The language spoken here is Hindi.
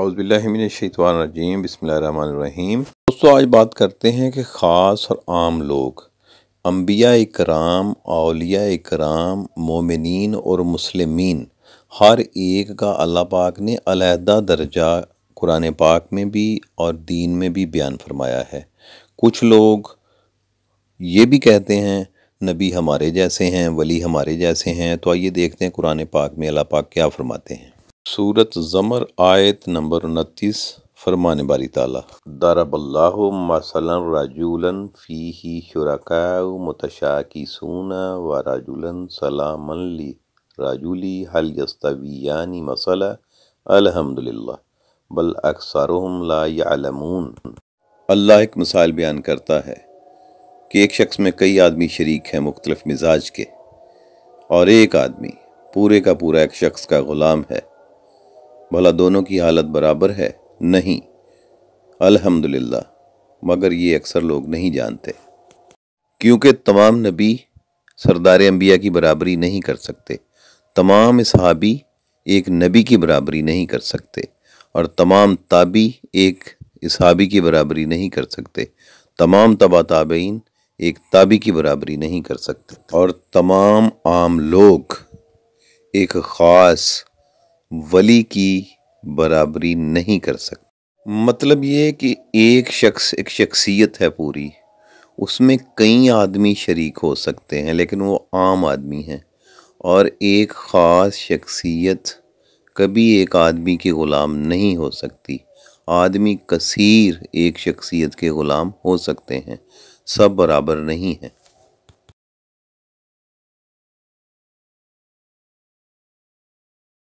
अज़बिल्लिमिनशैतवानरजीम बसमीम दोस्तों आज बात करते हैं कि ख़ास और आम लोग अम्बिया इकराम अलिया इकराम मोमिन और मुसलम हर एक का अल्लाह पाक ने अलीहदा दर्जा कुरान पाक में भी और दीन में भी बयान फरमाया है कुछ लोग ये भी कहते हैं नबी हमारे जैसे हैं वली हमारे जैसे हैं तो आइए देखते हैं कुरान पाक में अल्लाह पाक क्या फरमाते हैं सूरत ज़मर आयत नंबर उनतीस फरमान बारी ताला दरबल्लाहु मसलन रजुलन फ़ी ही शुरका मतशा की सूना व रजुलन सलामन ली राजुली हल यस्तवियानी मसला अल्हम्दुलिल्लाह बल अक्सर ला यालमून अल्लाह एक मिसाल बयान करता है कि एक शख्स में कई आदमी शरीक हैं मुख्तलफ़ मिजाज के और एक आदमी पूरे का पूरा एक शख्स का ग़ुलाम है भला दोनों की हालत बराबर है नहीं अल्हम्दुलिल्लाह मगर ये अक्सर लोग नहीं जानते क्योंकि तमाम नबी सरदार अम्बिया की बराबरी नहीं कर सकते तमाम इसहाबी एक नबी की बराबरी नहीं कर सकते और तमाम ताबी एक इसहाबी की बराबरी नहीं कर सकते तमाम तबा ताबीन एक ताबी की बराबरी नहीं कर सकते और तमाम आम लोग एक ख़ास वली की बराबरी नहीं कर सकते मतलब ये कि एक शख्स एक शख्सियत है पूरी उसमें कई आदमी शरीक हो सकते हैं लेकिन वो आम आदमी हैं और एक ख़ास शख्सियत कभी एक आदमी के ग़ुलाम नहीं हो सकती आदमी कसीर एक शख्सियत के ग़ुलाम हो सकते हैं सब बराबर नहीं हैं